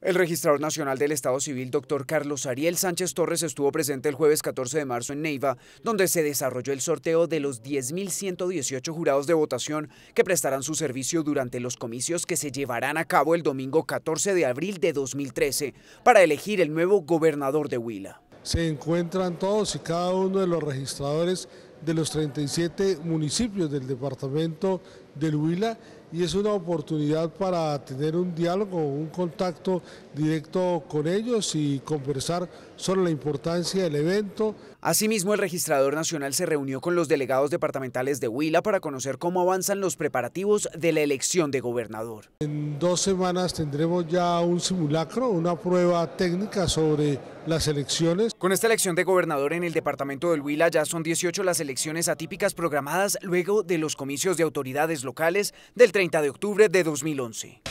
El registrador nacional del Estado Civil, doctor Carlos Ariel Sánchez Torres, estuvo presente el jueves 14 de marzo en Neiva, donde se desarrolló el sorteo de los 10.118 jurados de votación que prestarán su servicio durante los comicios que se llevarán a cabo el domingo 14 de abril de 2013 para elegir el nuevo gobernador de Huila. Se encuentran todos y cada uno de los registradores de los 37 municipios del departamento del Huila y es una oportunidad para tener un diálogo, un contacto directo con ellos y conversar sobre la importancia del evento. Asimismo, el registrador nacional se reunió con los delegados departamentales de Huila para conocer cómo avanzan los preparativos de la elección de gobernador. En dos semanas tendremos ya un simulacro, una prueba técnica sobre las elecciones. Con esta elección de gobernador en el departamento del Huila ya son 18 las elecciones atípicas programadas luego de los comicios de autoridades locales del 30 de octubre de 2011.